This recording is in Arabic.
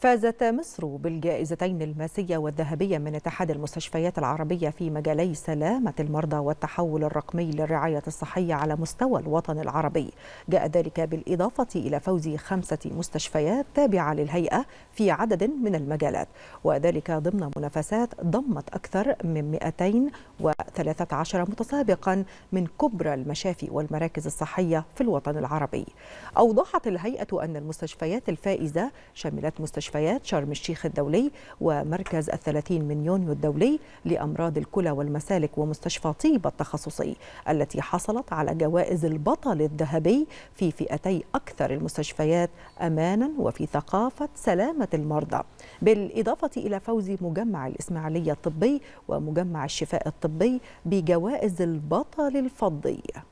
فازت مصر بالجائزتين الماسية والذهبية من اتحاد المستشفيات العربية في مجالي سلامة المرضى والتحول الرقمي للرعاية الصحية على مستوى الوطن العربي جاء ذلك بالإضافة إلى فوز خمسة مستشفيات تابعة للهيئة في عدد من المجالات وذلك ضمن منافسات ضمت أكثر من 213 متسابقا من كبرى المشافي والمراكز الصحية في الوطن العربي أوضحت الهيئة أن المستشفيات الفائزة شملت مستشفيات مستشفيات شرم الشيخ الدولي ومركز الثلاثين من يونيو الدولي لأمراض الكلى والمسالك ومستشفى طيبة التخصصي التي حصلت على جوائز البطل الذهبي في فئتي أكثر المستشفيات أمانا وفي ثقافة سلامة المرضى بالإضافة إلى فوز مجمع الإسماعيلية الطبي ومجمع الشفاء الطبي بجوائز البطل الفضي